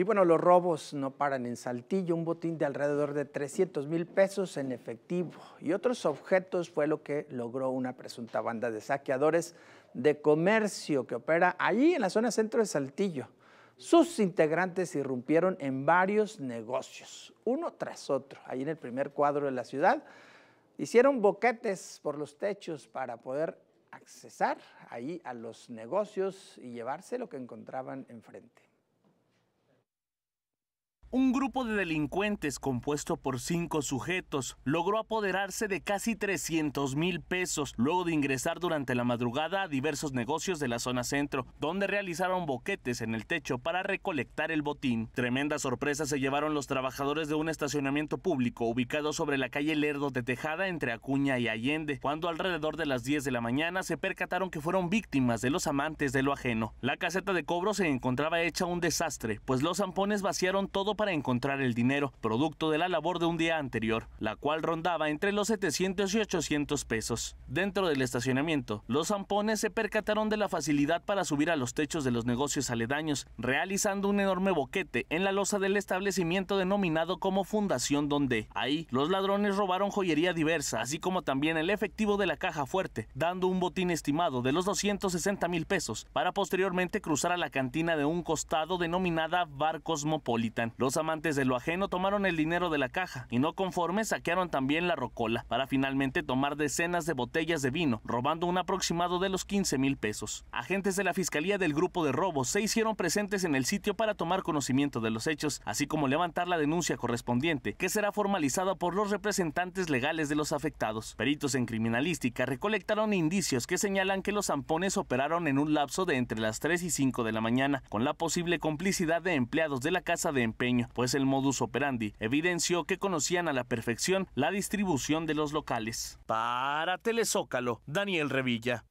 Y bueno, los robos no paran en Saltillo. Un botín de alrededor de 300 mil pesos en efectivo y otros objetos fue lo que logró una presunta banda de saqueadores de comercio que opera allí en la zona centro de Saltillo. Sus integrantes irrumpieron en varios negocios, uno tras otro, ahí en el primer cuadro de la ciudad. Hicieron boquetes por los techos para poder accesar ahí a los negocios y llevarse lo que encontraban enfrente. Un grupo de delincuentes compuesto por cinco sujetos logró apoderarse de casi 300 mil pesos luego de ingresar durante la madrugada a diversos negocios de la zona centro, donde realizaron boquetes en el techo para recolectar el botín. Tremenda sorpresa se llevaron los trabajadores de un estacionamiento público ubicado sobre la calle Lerdo de Tejada entre Acuña y Allende, cuando alrededor de las 10 de la mañana se percataron que fueron víctimas de los amantes de lo ajeno. La caseta de cobro se encontraba hecha un desastre, pues los zampones vaciaron todo para encontrar el dinero, producto de la labor de un día anterior, la cual rondaba entre los 700 y 800 pesos. Dentro del estacionamiento, los zampones se percataron de la facilidad para subir a los techos de los negocios aledaños, realizando un enorme boquete en la losa del establecimiento denominado como Fundación Donde. Ahí, los ladrones robaron joyería diversa, así como también el efectivo de la caja fuerte, dando un botín estimado de los 260 mil pesos, para posteriormente cruzar a la cantina de un costado denominada Bar Cosmopolitan amantes de lo ajeno tomaron el dinero de la caja y no conforme saquearon también la rocola para finalmente tomar decenas de botellas de vino, robando un aproximado de los 15 mil pesos. Agentes de la Fiscalía del Grupo de Robos se hicieron presentes en el sitio para tomar conocimiento de los hechos, así como levantar la denuncia correspondiente, que será formalizada por los representantes legales de los afectados. Peritos en criminalística recolectaron indicios que señalan que los zampones operaron en un lapso de entre las 3 y 5 de la mañana, con la posible complicidad de empleados de la Casa de Empeño pues el modus operandi evidenció que conocían a la perfección la distribución de los locales. Para Telezócalo, Daniel Revilla.